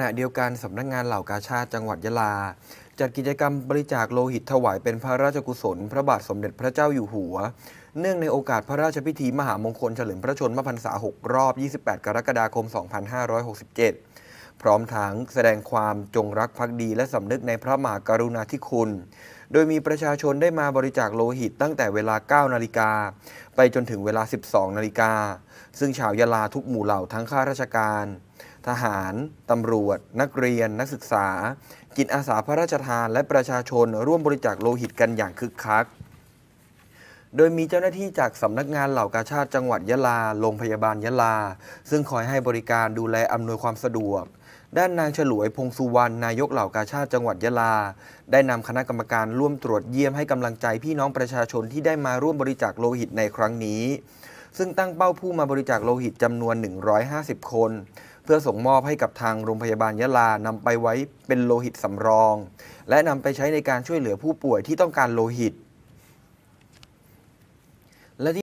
ณะเดียวกันสำนักงงานเหล่ากาชาติจังหวัดยะลา จัดกิจกรรมบริจาคโลหิตถวายเป็นพระราชกุศล พระบาทสมเด็จพระเจ้าอยู่หัว เนื่องในโอกาสพระราชพิธีมหามงคลเฉลิมพระชนมพรรษา6 รอบ 28 กรกฎาคม 2567พร้อมทั้งแสดงความจงรักภักดี และสำนึกในพระมหากรุณาธิคุณ โดยมีประชาชนได้มาบริจาคโลหิตตั้งแต่เวลา 9นาฬิกาไปจนถึงเวลา 12นาฬิกา ซึ่งชาวยาลาทุกหมู่เหล่าทั้งข้าราชการ ทหาร ตำรวจ นักเรียน นักศึกษาจิตอาสาพระราชทานและประชาชน ร่วมบริจาคโลหิตกันอย่างคึกคัก โดยมีเจ้าหน้าที่จากสำนักงานเหล่ากาชาติจังหวัดยะลา โรงพยาบาลยะลา ซึ่งคอยให้บริการดูแลอำนวยความสะดวกด้านนางฉลวย พงสุวรรณนายกเหล่ากาชาติจังหวัดยะลา ได้นำคณะกรรมการร่วมตรวจเยี่ยมให้กำลังใจพี่น้องประชาชนที่ได้มาร่วมบริจาคโลหิตในครั้งนี้ ซึ่งตั้งเป้าผู้มาบริจาคโลหิต จำนวน 150 คน เพื่อส่งมอบให้กับทางโรงพยาบาลยะลานำไปไว้เป็นโลหิตสำรอง และนำไปใช้ในการช่วยเหลือผู้ป่วยที่ต้องการโลหิต